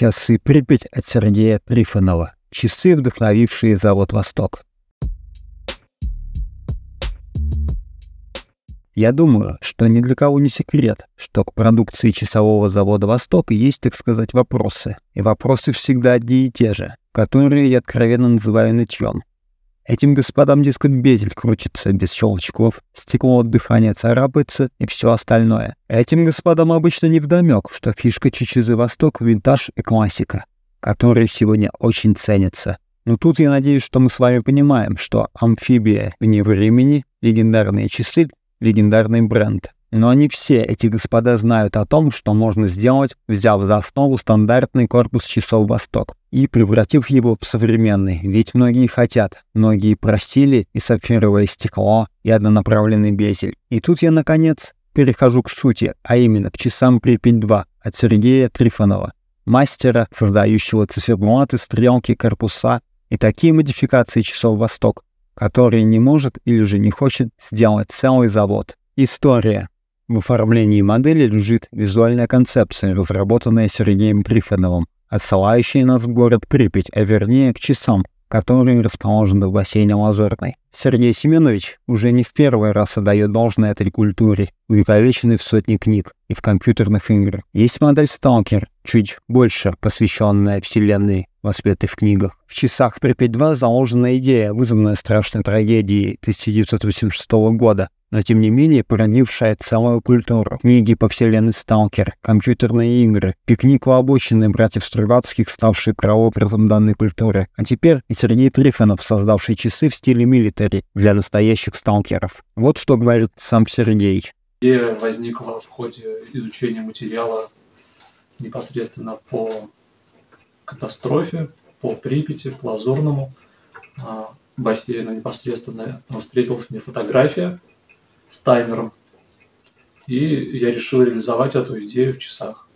Часы Припять от Сергея Трифонова. Часы, вдохновившие завод «Восток». Я думаю, что ни для кого не секрет, что к продукции часового завода «Восток» есть, так сказать, вопросы. И вопросы всегда одни и те же, которые я откровенно называю нытьем. Этим господам, дескать, бетель крутится без щелчков, стекло от дыхания царапается и все остальное. Этим господам обычно невдомек, что фишка Чичизы Восток — винтаж и классика, которые сегодня очень ценятся. Но тут я надеюсь, что мы с вами понимаем, что амфибия вне времени, легендарные часы, легендарный бренд — но не все эти господа знают о том, что можно сделать, взяв за основу стандартный корпус часов «Восток» и превратив его в современный, ведь многие хотят, многие просили и сапфировое стекло, и однонаправленный безель. И тут я, наконец, перехожу к сути, а именно к часам Припять-2 от Сергея Трифонова, мастера, создающего циферблаты, стрелки, корпуса и такие модификации часов «Восток», которые не может или же не хочет сделать целый завод. История. В оформлении модели лежит визуальная концепция, разработанная Сергеем Трифоновым, отсылающая нас в город Припять, а вернее к часам, которые расположены в бассейне Лазурной. Сергей Семенович уже не в первый раз отдает должное этой культуре, увековеченной в сотни книг и в компьютерных играх. Есть модель «Сталкер», чуть больше посвященная вселенной, воспетой в книгах. В «Часах Припять-2» заложена идея, вызванная страшной трагедией 1986 года, но тем не менее породившая целую культуру. Книги по вселенной «Сталкер», компьютерные игры, пикник у обочины братьев Стругацких, ставший прообразом данной культуры, а теперь и Сергей Трифонов, создавший часы в стиле милитари для настоящих сталкеров. Вот что говорит сам Сергей. Идея возникла в ходе изучения материала непосредственно по катастрофе, по Припяти, по Лазурному а, бассейну непосредственно встретилась мне фотография с таймером. И я решил реализовать эту идею в часах.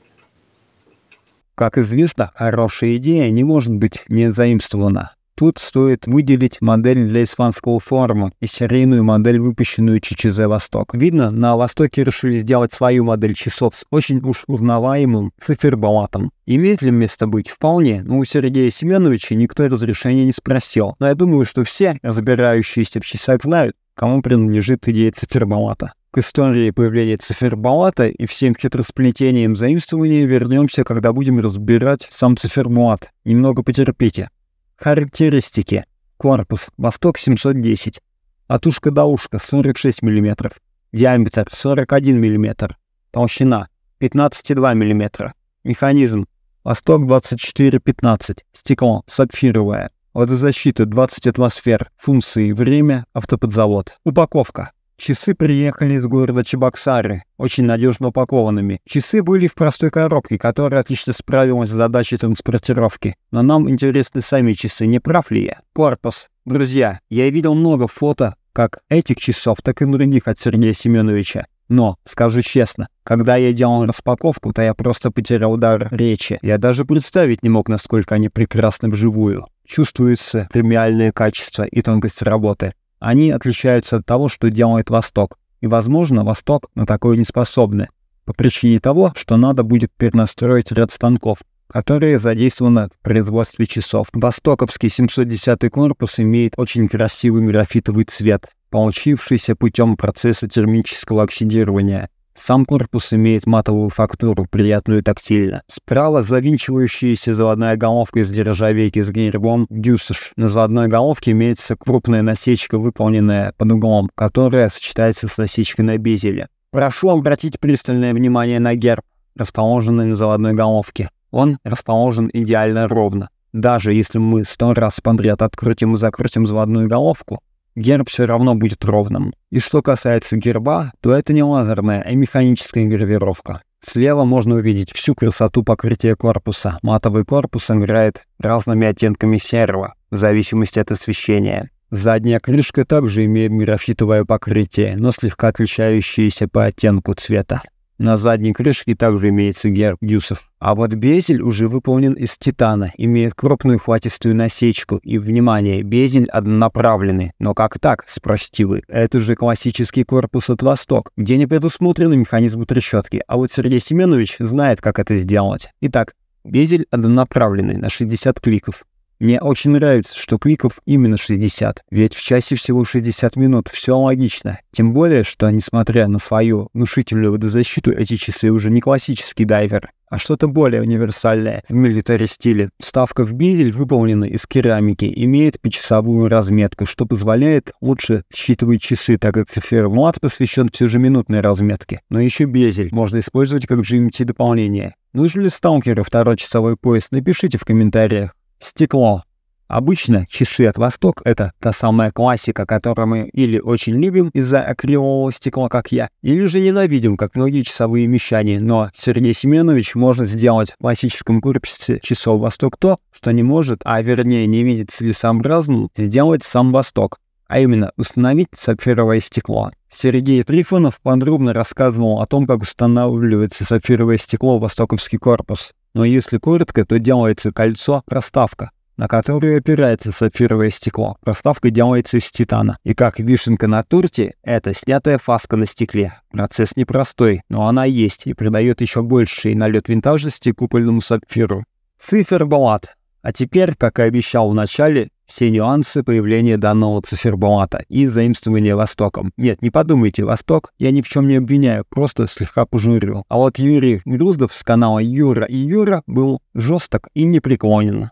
Как известно, хорошая идея не может быть не заимствована. Тут стоит выделить модель для испанского форума и серийную модель, выпущенную ЧЧЗ «Восток». Видно, на «Востоке» решили сделать свою модель часов с очень уж узнаваемым циферблатом. Имеет ли место быть? Вполне. Но у Сергея Семеновича никто разрешения не спросил. Но я думаю, что все, разбирающиеся в часах, знают, кому принадлежит идея цифербалата. К истории появления цифербалата и всем хитросплетениям заимствования вернемся, когда будем разбирать сам циферблат. Немного потерпите. Характеристики. Корпус. Восток 710. отушка до ушка 46 мм. Диаметр 41 мм. Толщина 15,2 мм. Механизм. Восток 24-15. Стекло. Сапфировое водозащита 20 атмосфер, функции, время, автоподзавод. Упаковка. Часы приехали из города Чебоксары, очень надежно упакованными. Часы были в простой коробке, которая отлично справилась с задачей транспортировки. Но нам интересны сами часы, не прав ли я? Корпус. Друзья, я видел много фото как этих часов, так и других от Сергея Семеновича. Но, скажу честно, когда я делал распаковку, то я просто потерял дар речи. Я даже представить не мог, насколько они прекрасны вживую. Чувствуется премиальное качество и тонкость работы. Они отличаются от того, что делает Восток. И, возможно, Восток на такое не способны. По причине того, что надо будет перенастроить ряд станков, которые задействованы в производстве часов. Востоковский 710 корпус имеет очень красивый графитовый цвет, получившийся путем процесса термического оксидирования. Сам корпус имеет матовую фактуру, приятную тактильно. Справа завинчивающаяся заводная головка из державейки с гербом дюсш. На заводной головке имеется крупная насечка, выполненная под углом, которая сочетается с насечкой на безеле. Прошу обратить пристальное внимание на герб, расположенный на заводной головке. Он расположен идеально ровно. Даже если мы сто раз подряд открутим и закрутим заводную головку, герб все равно будет ровным. И что касается герба, то это не лазерная, а механическая гравировка. Слева можно увидеть всю красоту покрытия корпуса. Матовый корпус играет разными оттенками серого, в зависимости от освещения. Задняя крышка также имеет графитовое покрытие, но слегка отличающееся по оттенку цвета. На задней крышке также имеется герб дюсов. А вот безель уже выполнен из титана, имеет крупную хватистую насечку. И, внимание, безель однонаправленный. Но как так, спросите вы? Это же классический корпус от Восток, где не предусмотрены механизмы трещотки. А вот Сергей Семенович знает, как это сделать. Итак, безель однонаправленный на 60 кликов. Мне очень нравится, что кликов именно 60, ведь в часе всего 60 минут, все логично. Тем более, что, несмотря на свою внушительную водозащиту, эти часы уже не классический дайвер, а что-то более универсальное в милитаре стиле. Ставка в бизель выполнена из керамики, имеет почасовую разметку, что позволяет лучше считывать часы, так как циферблат посвящен все же минутной разметке. Но еще безель можно использовать как GMT-дополнение. Нужен ли сталкеру второй часовой пояс? Напишите в комментариях стекло. Обычно часы от «Восток» — это та самая классика, которую мы или очень любим из-за акрилового стекла, как я, или же ненавидим, как многие часовые мещане, но Сергей Семенович может сделать в классическом корпусе часов «Восток» то, что не может, а вернее не видит целесообразным, сделать сам «Восток» а именно установить сапфировое стекло. Сергей Трифонов подробно рассказывал о том, как устанавливается сапфировое стекло в востоковский корпус но если коротко, то делается кольцо-проставка, на которую опирается сапфировое стекло. Проставка делается из титана. И как вишенка на торте, это снятая фаска на стекле. Процесс непростой, но она есть и придает еще больший налет винтажности купольному сапфиру. Циферблат. А теперь, как и обещал в начале, все нюансы появления данного циферблата и заимствования Востоком. Нет, не подумайте, Восток я ни в чем не обвиняю, просто слегка пожурил. А вот Юрий Груздов с канала Юра и Юра был жесток и непреклонен.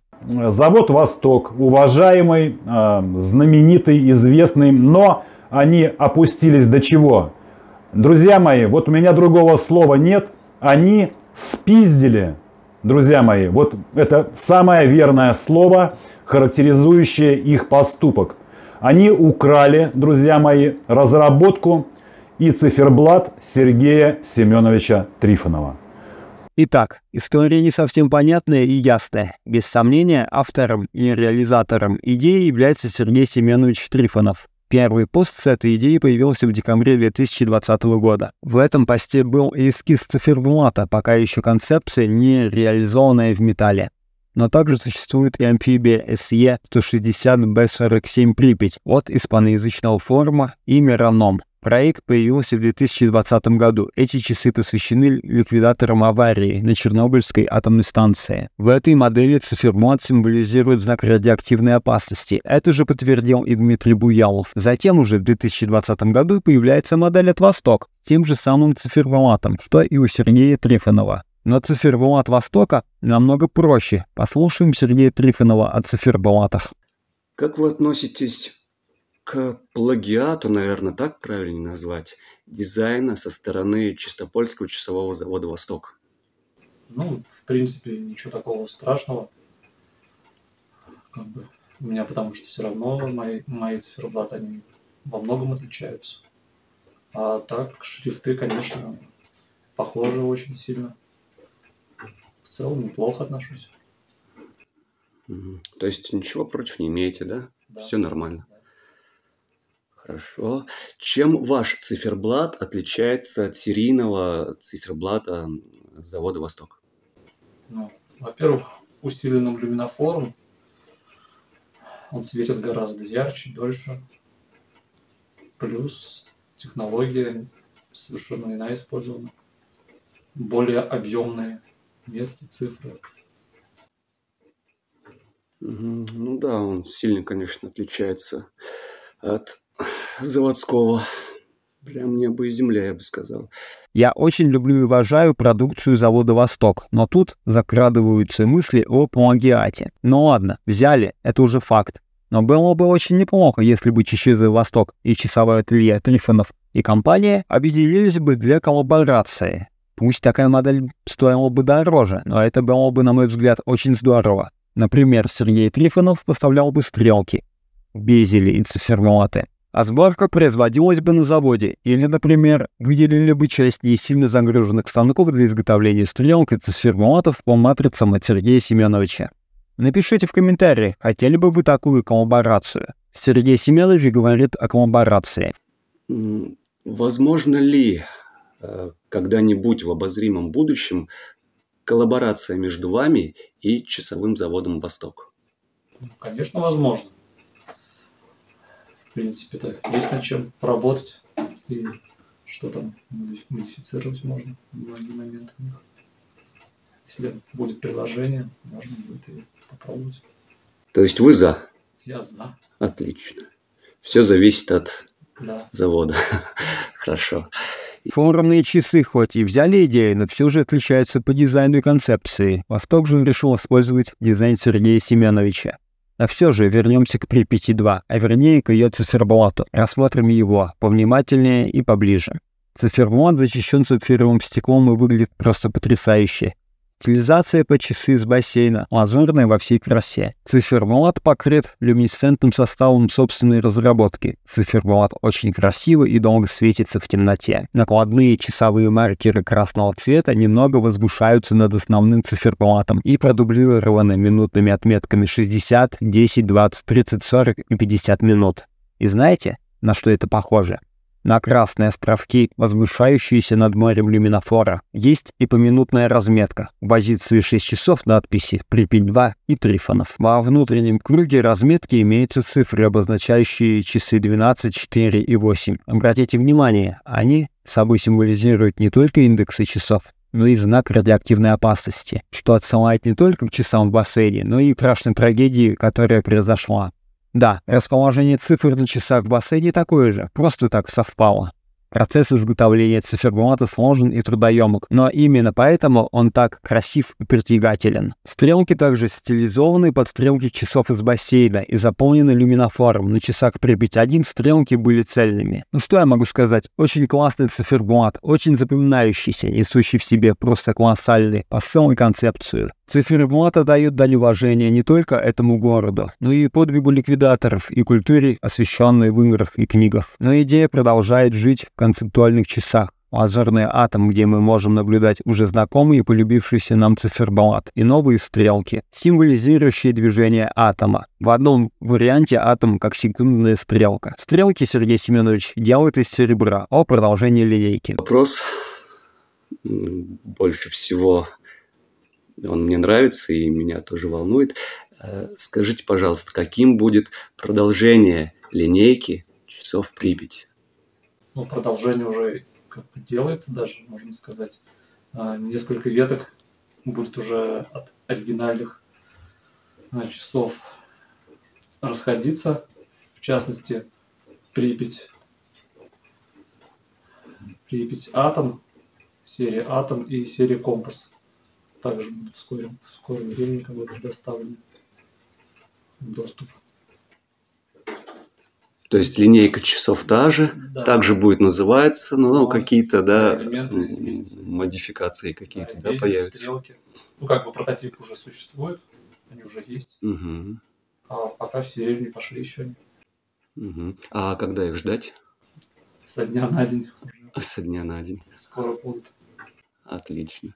Завод «Восток», уважаемый, э, знаменитый, известный, но они опустились до чего? Друзья мои, вот у меня другого слова нет, они спиздили, друзья мои, вот это самое верное слово – характеризующие их поступок. Они украли, друзья мои, разработку и циферблат Сергея Семеновича Трифонова. Итак, история не совсем понятная и ясная. Без сомнения, автором и реализатором идеи является Сергей Семенович Трифонов. Первый пост с этой идеей появился в декабре 2020 года. В этом посте был эскиз циферблата, пока еще концепция не реализованная в металле но также существует и амфибия SE-160B47 Припять от испаноязычного форума имя Раном. Проект появился в 2020 году. Эти часы посвящены ликвидаторам аварии на Чернобыльской атомной станции. В этой модели циферблат символизирует знак радиоактивной опасности. Это же подтвердил и Дмитрий Буялов. Затем уже в 2020 году появляется модель от «Восток» с тем же самым циферблатом, что и у Сергея Трифонова. Но циферблат Востока намного проще. Послушаем Сергея Трифонова о циферблатах. Как вы относитесь к плагиату, наверное, так правильно назвать, дизайна со стороны Чистопольского часового завода «Восток»? Ну, в принципе, ничего такого страшного. Как бы у меня, потому что все равно мои, мои циферблаты, они во многом отличаются. А так, шрифты, конечно, похожи очень сильно целом неплохо отношусь. То есть ничего против не имеете, да? да Все нормально. Да. Хорошо. Чем ваш циферблат отличается от серийного циферблата завода Восток? Ну, во-первых, усиленным люминофором. Он светит гораздо ярче, дольше. Плюс технология совершенно иная использована. Более объемные метки, цифры. Ну да, он сильно, конечно, отличается от заводского. Прям небо и земля, я бы сказал. Я очень люблю и уважаю продукцию завода «Восток», но тут закрадываются мысли о плагиате. Ну ладно, взяли, это уже факт. Но было бы очень неплохо, если бы «Чечизы Восток» и часовой ателье Трифонов и компания объединились бы для коллаборации. Пусть такая модель стоила бы дороже, но это было бы, на мой взгляд, очень здорово. Например, Сергей Трифонов поставлял бы стрелки, безели и циферблаты. А сборка производилась бы на заводе, или, например, выделили бы часть не сильно загруженных станков для изготовления стрелок и циферблатов по матрицам от Сергея Семеновича. Напишите в комментариях, хотели бы вы такую коллаборацию. Сергей Семенович говорит о коллаборации. Возможно ли э, когда-нибудь в обозримом будущем коллаборация между вами и часовым заводом «Восток»? Ну, конечно, возможно. В принципе, так. Есть над чем поработать и что там модифицировать можно в многие моменты. Если будет приложение, можно будет и попробовать. То есть вы за? Я за. Отлично. Все зависит от да. завода. Хорошо. Форумные часы хоть и взяли идею, но все же отличаются по дизайну и концепции. Восток же решил использовать дизайн Сергея Семеновича. Но а все же вернемся к Припяти 2, а вернее к ее циферблату. Рассмотрим его повнимательнее и поближе. Циферблат защищен циферовым стеклом и выглядит просто потрясающе. Канализация по часы из бассейна, лазурная во всей красе. Циферблат покрыт люминесцентным составом собственной разработки. Циферблат очень красивый и долго светится в темноте. Накладные часовые маркеры красного цвета немного возвышаются над основным циферблатом и продублированы минутными отметками 60, 10, 20, 30, 40 и 50 минут. И знаете, на что это похоже? На красные островки, возвышающиеся над морем люминофора, есть и поминутная разметка, позиции 6 часов надписи «Припять-2» и «Трифонов». Во внутреннем круге разметки имеются цифры, обозначающие часы 12, 4 и 8. Обратите внимание, они собой символизируют не только индексы часов, но и знак радиоактивной опасности, что отсылает не только к часам в бассейне, но и к страшной трагедии, которая произошла. Да, расположение цифр на часах в бассейне такое же, просто так совпало. Процесс изготовления циферблата сложен и трудоемок, но именно поэтому он так красив и притягателен. Стрелки также стилизованы под стрелки часов из бассейна и заполнены люминофором. На часах прибить один стрелки были цельными. Ну что я могу сказать? Очень классный циферблат, очень запоминающийся, несущий в себе просто колоссальный посыл и концепцию. Циферблат дают дань уважения не только этому городу, но и подвигу ликвидаторов и культуре, освещенной в играх и книгах. Но идея продолжает жить концептуальных часах, лазерный атом, где мы можем наблюдать уже знакомый и полюбившийся нам циферблат, и новые стрелки, символизирующие движение атома. В одном варианте атом как секундная стрелка. Стрелки, Сергей Семенович, делают из серебра о продолжении линейки. Вопрос больше всего он мне нравится и меня тоже волнует. Э, скажите, пожалуйста, каким будет продолжение линейки часов Припять? ну, продолжение уже как бы делается даже, можно сказать. А, несколько веток будет уже от оригинальных а, часов расходиться. В частности, Припять, Припять Атом, серия Атом и серия Компас. Также будут в скором, в скором времени как бы предоставлены доступ. То есть линейка часов та же, да. также будет называться, но, ну, но какие-то да, модификации какие-то да, да, появятся. Стрелки. Ну, как бы прототип уже существует, они уже есть. Угу. А пока все не пошли еще. Угу. А когда их ждать? Со дня на день. Уже. Со дня на день. Скоро будут. Отлично.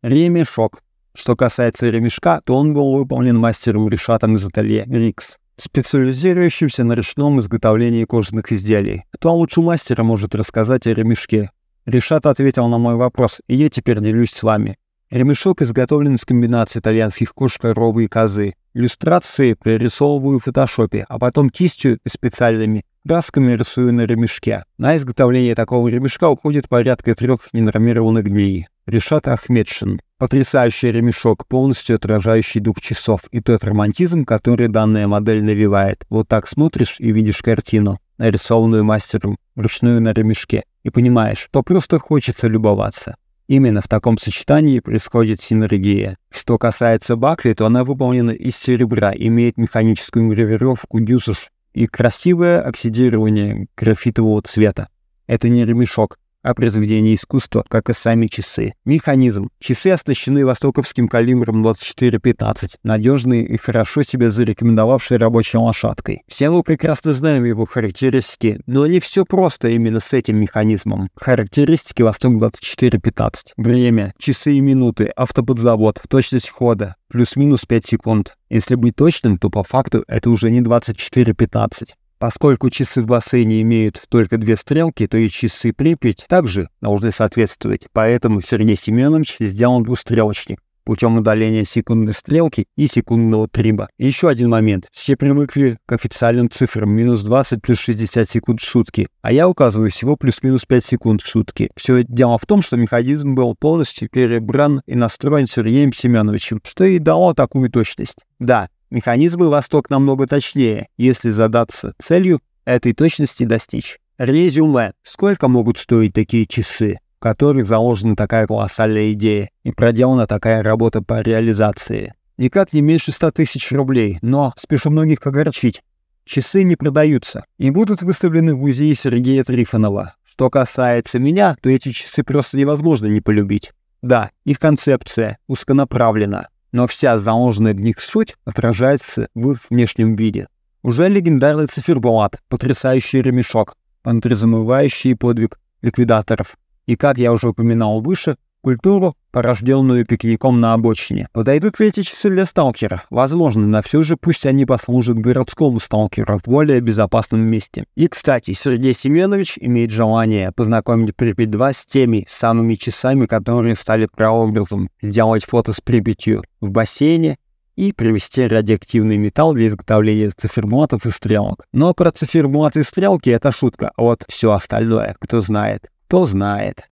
Ремешок. Что касается ремешка, то он был выполнен мастером Ришатом из ателье «Рикс» специализирующимся на ручном изготовлении кожаных изделий. Кто лучше мастера может рассказать о ремешке? Решат ответил на мой вопрос, и я теперь делюсь с вами. Ремешок изготовлен из комбинации итальянских кошек, коровы и козы. Иллюстрации прорисовываю в фотошопе, а потом кистью и специальными красками рисую на ремешке. На изготовление такого ремешка уходит порядка трех ненормированных дней. Решат Ахмедшин. Потрясающий ремешок, полностью отражающий дух часов и тот романтизм, который данная модель навевает. Вот так смотришь и видишь картину, нарисованную мастером, вручную на ремешке, и понимаешь, что просто хочется любоваться. Именно в таком сочетании происходит синергия. Что касается бакли, то она выполнена из серебра, имеет механическую гравировку дюзуш и красивое оксидирование графитового цвета. Это не ремешок, о произведении искусства, как и сами часы. Механизм. Часы оснащены востоковским калибром 24:15, 15 надежной и хорошо себя зарекомендовавшей рабочей лошадкой. Все мы прекрасно знаем его характеристики, но не все просто именно с этим механизмом. Характеристики Восток 24:15. Время, часы и минуты, автоподзавод, точность хода, плюс-минус 5 секунд. Если быть точным, то по факту это уже не 24:15. Поскольку часы в бассейне имеют только две стрелки, то и часы Припять также должны соответствовать, поэтому Сергей Семенович сделал двустрелочник путем удаления секундной стрелки и секундного триба. еще один момент. Все привыкли к официальным цифрам минус 20 плюс 60 секунд в сутки, а я указываю всего плюс-минус 5 секунд в сутки. Все дело в том, что механизм был полностью перебран и настроен Сергеем Семеновичем, что и дало такую точность. Да, Механизмы «Восток» намного точнее, если задаться целью этой точности достичь. Резюме. Сколько могут стоить такие часы, в которых заложена такая колоссальная идея и проделана такая работа по реализации? Никак не меньше 100 тысяч рублей, но спешу многих огорчить. Часы не продаются и будут выставлены в музее Сергея Трифонова. Что касается меня, то эти часы просто невозможно не полюбить. Да, их концепция узконаправлена, но вся заложенная в них суть отражается в их внешнем виде. Уже легендарный циферблат, потрясающий ремешок, подразумевающий подвиг ликвидаторов. И, как я уже упоминал выше, культуру, порожденную пикником на обочине. Подойдут ли эти часы для сталкера? Возможно, но все же пусть они послужат городскому сталкеру в более безопасном месте. И, кстати, Сергей Семенович имеет желание познакомить Припять 2 с теми самыми часами, которые стали прообразом, сделать фото с Припятью в бассейне, и привести радиоактивный металл для изготовления циферблатов и стрелок. Но про циферблаты и стрелки это шутка, а вот все остальное, кто знает, то знает.